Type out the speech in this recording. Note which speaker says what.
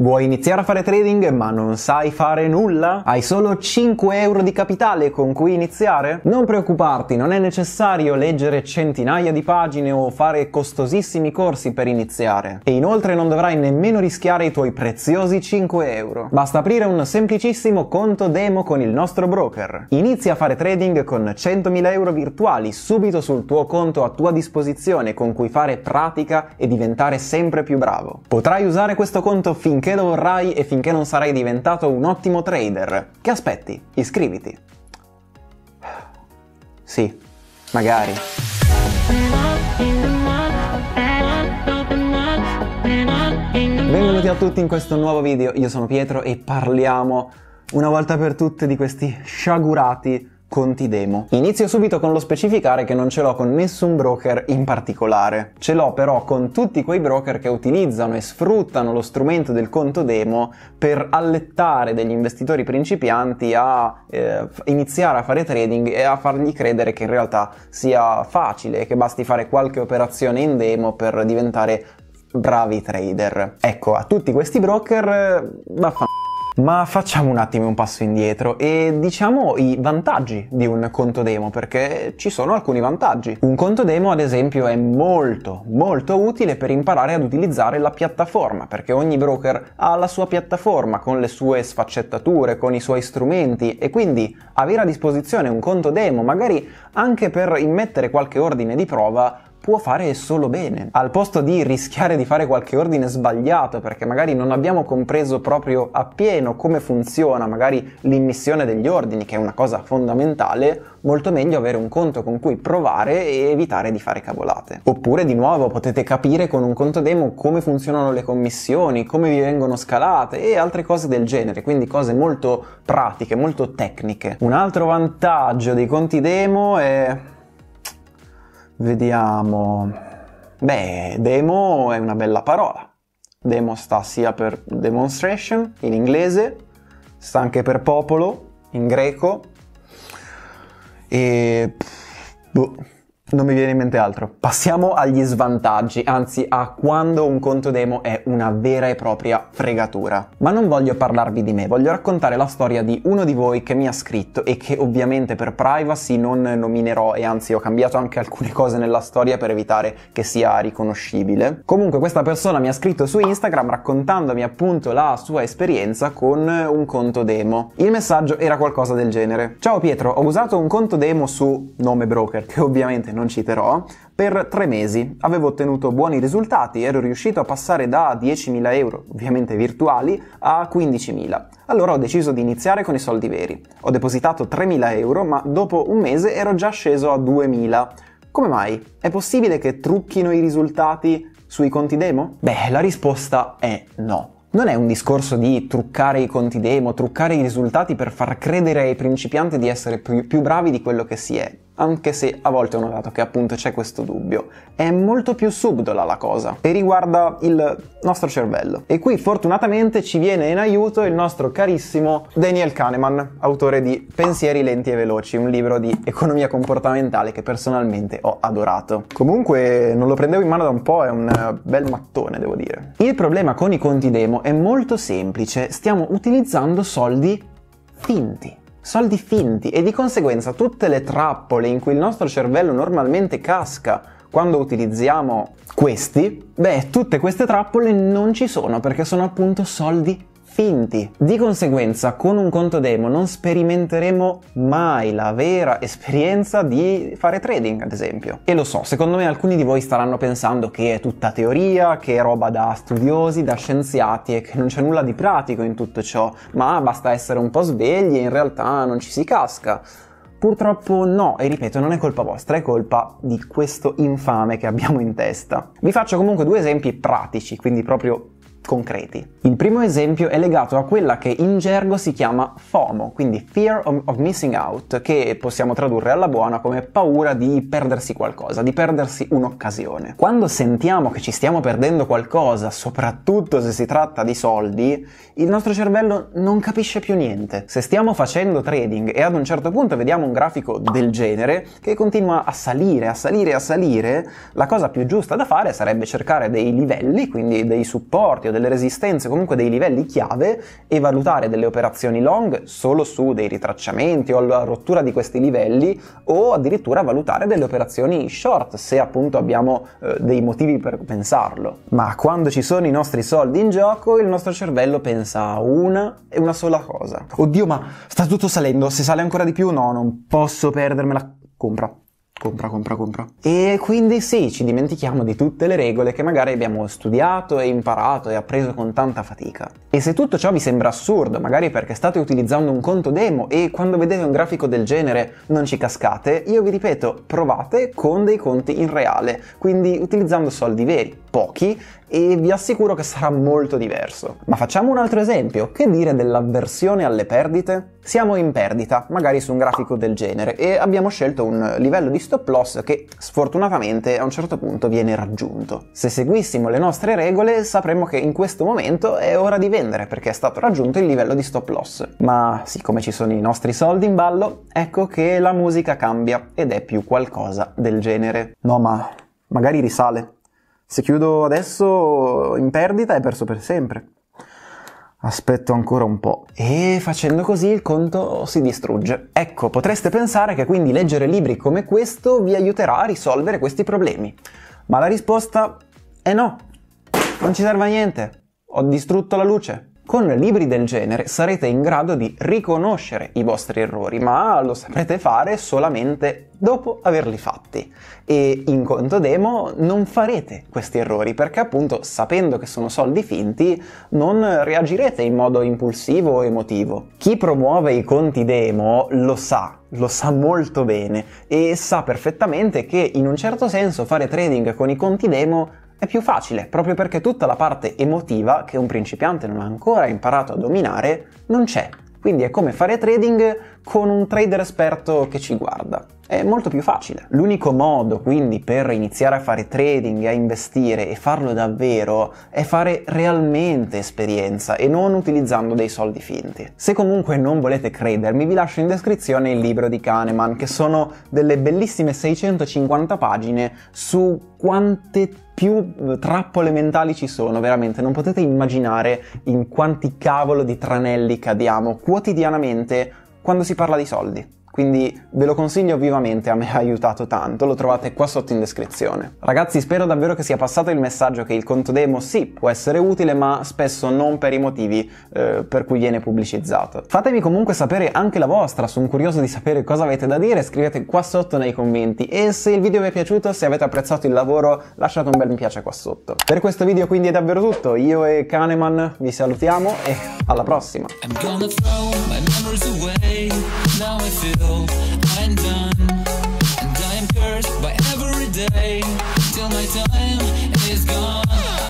Speaker 1: Vuoi iniziare a fare trading ma non sai fare nulla? Hai solo 5 euro di capitale con cui iniziare? Non preoccuparti, non è necessario leggere centinaia di pagine o fare costosissimi corsi per iniziare. E inoltre non dovrai nemmeno rischiare i tuoi preziosi 5 euro. Basta aprire un semplicissimo conto demo con il nostro broker. Inizia a fare trading con 100.000 euro virtuali subito sul tuo conto a tua disposizione con cui fare pratica e diventare sempre più bravo. Potrai usare questo conto finché finché lo vorrai e finché non sarai diventato un ottimo trader. Che aspetti? Iscriviti. Sì, magari. Benvenuti a tutti in questo nuovo video, io sono Pietro e parliamo una volta per tutte di questi sciagurati conti demo. Inizio subito con lo specificare che non ce l'ho con nessun broker in particolare, ce l'ho però con tutti quei broker che utilizzano e sfruttano lo strumento del conto demo per allettare degli investitori principianti a eh, iniziare a fare trading e a fargli credere che in realtà sia facile e che basti fare qualche operazione in demo per diventare bravi trader. Ecco, a tutti questi broker eh, vaffanculo ma facciamo un attimo un passo indietro e diciamo i vantaggi di un conto demo perché ci sono alcuni vantaggi. Un conto demo ad esempio è molto molto utile per imparare ad utilizzare la piattaforma perché ogni broker ha la sua piattaforma con le sue sfaccettature, con i suoi strumenti e quindi avere a disposizione un conto demo magari anche per immettere qualche ordine di prova può fare solo bene. Al posto di rischiare di fare qualche ordine sbagliato perché magari non abbiamo compreso proprio appieno come funziona magari l'immissione degli ordini, che è una cosa fondamentale, molto meglio avere un conto con cui provare e evitare di fare cavolate. Oppure di nuovo potete capire con un conto demo come funzionano le commissioni, come vi vengono scalate e altre cose del genere, quindi cose molto pratiche, molto tecniche. Un altro vantaggio dei conti demo è Vediamo. Beh, demo è una bella parola. Demo sta sia per demonstration in inglese, sta anche per popolo in greco. E... Boh non mi viene in mente altro. Passiamo agli svantaggi, anzi a quando un conto demo è una vera e propria fregatura. Ma non voglio parlarvi di me, voglio raccontare la storia di uno di voi che mi ha scritto e che ovviamente per privacy non nominerò e anzi ho cambiato anche alcune cose nella storia per evitare che sia riconoscibile. Comunque questa persona mi ha scritto su Instagram raccontandomi appunto la sua esperienza con un conto demo. Il messaggio era qualcosa del genere. Ciao Pietro, ho usato un conto demo su nome broker che ovviamente non non citerò, per tre mesi. Avevo ottenuto buoni risultati, ero riuscito a passare da 10.000 euro, ovviamente virtuali, a 15.000. Allora ho deciso di iniziare con i soldi veri. Ho depositato 3.000 euro, ma dopo un mese ero già sceso a 2.000. Come mai? È possibile che trucchino i risultati sui conti demo? Beh, la risposta è no. Non è un discorso di truccare i conti demo, truccare i risultati per far credere ai principianti di essere più, più bravi di quello che si è anche se a volte ho notato che appunto c'è questo dubbio. È molto più subdola la cosa e riguarda il nostro cervello. E qui fortunatamente ci viene in aiuto il nostro carissimo Daniel Kahneman, autore di Pensieri lenti e veloci, un libro di economia comportamentale che personalmente ho adorato. Comunque non lo prendevo in mano da un po', è un bel mattone devo dire. Il problema con i conti demo è molto semplice, stiamo utilizzando soldi finti soldi finti e di conseguenza tutte le trappole in cui il nostro cervello normalmente casca quando utilizziamo questi, beh, tutte queste trappole non ci sono perché sono appunto soldi finti. Di conseguenza, con un conto demo non sperimenteremo mai la vera esperienza di fare trading, ad esempio. E lo so, secondo me alcuni di voi staranno pensando che è tutta teoria, che è roba da studiosi, da scienziati e che non c'è nulla di pratico in tutto ciò, ma basta essere un po' svegli e in realtà non ci si casca. Purtroppo no, e ripeto, non è colpa vostra, è colpa di questo infame che abbiamo in testa. Vi faccio comunque due esempi pratici, quindi proprio concreti. Il primo esempio è legato a quella che in gergo si chiama FOMO, quindi Fear of Missing Out, che possiamo tradurre alla buona come paura di perdersi qualcosa, di perdersi un'occasione. Quando sentiamo che ci stiamo perdendo qualcosa, soprattutto se si tratta di soldi, il nostro cervello non capisce più niente. Se stiamo facendo trading e ad un certo punto vediamo un grafico del genere che continua a salire, a salire, a salire, la cosa più giusta da fare sarebbe cercare dei livelli, quindi dei supporti marchio, delle resistenze, comunque dei livelli chiave e valutare delle operazioni long solo su dei ritracciamenti o alla rottura di questi livelli o addirittura valutare delle operazioni short se appunto abbiamo eh, dei motivi per pensarlo. Ma quando ci sono i nostri soldi in gioco il nostro cervello pensa a una e una sola cosa. Oddio ma sta tutto salendo, se sale ancora di più no, non posso perdermela, compra compra, compra, compra. E quindi sì, ci dimentichiamo di tutte le regole che magari abbiamo studiato e imparato e appreso con tanta fatica. E se tutto ciò vi sembra assurdo, magari perché state utilizzando un conto demo e quando vedete un grafico del genere non ci cascate, io vi ripeto, provate con dei conti in reale, quindi utilizzando soldi veri pochi e vi assicuro che sarà molto diverso. Ma facciamo un altro esempio, che dire dell'avversione alle perdite? Siamo in perdita, magari su un grafico del genere, e abbiamo scelto un livello di stop loss che sfortunatamente a un certo punto viene raggiunto. Se seguissimo le nostre regole sapremmo che in questo momento è ora di vendere perché è stato raggiunto il livello di stop loss. Ma siccome ci sono i nostri soldi in ballo, ecco che la musica cambia ed è più qualcosa del genere. No ma magari risale. Se chiudo adesso in perdita è perso per sempre. Aspetto ancora un po'. E facendo così il conto si distrugge. Ecco, potreste pensare che quindi leggere libri come questo vi aiuterà a risolvere questi problemi. Ma la risposta è no. Non ci serve a niente. Ho distrutto la luce. Con libri del genere sarete in grado di riconoscere i vostri errori, ma lo saprete fare solamente dopo averli fatti e in conto demo non farete questi errori perché appunto sapendo che sono soldi finti non reagirete in modo impulsivo o emotivo. Chi promuove i conti demo lo sa, lo sa molto bene e sa perfettamente che in un certo senso fare trading con i conti demo è più facile, proprio perché tutta la parte emotiva che un principiante non ha ancora imparato a dominare non c'è. Quindi è come fare trading con un trader esperto che ci guarda è molto più facile. L'unico modo quindi per iniziare a fare trading, a investire e farlo davvero è fare realmente esperienza e non utilizzando dei soldi finti. Se comunque non volete credermi vi lascio in descrizione il libro di Kahneman che sono delle bellissime 650 pagine su quante più trappole mentali ci sono, veramente non potete immaginare in quanti cavolo di tranelli cadiamo quotidianamente quando si parla di soldi quindi ve lo consiglio vivamente, a me ha aiutato tanto, lo trovate qua sotto in descrizione. Ragazzi spero davvero che sia passato il messaggio che il conto demo sì può essere utile ma spesso non per i motivi eh, per cui viene pubblicizzato. Fatemi comunque sapere anche la vostra, sono curioso di sapere cosa avete da dire, scrivete qua sotto nei commenti e se il video vi è piaciuto, se avete apprezzato il lavoro lasciate un bel mi piace qua sotto. Per questo video quindi è davvero tutto, io e Kahneman vi salutiamo e alla prossima! feel I'm done And I am cursed by every day Till my time is gone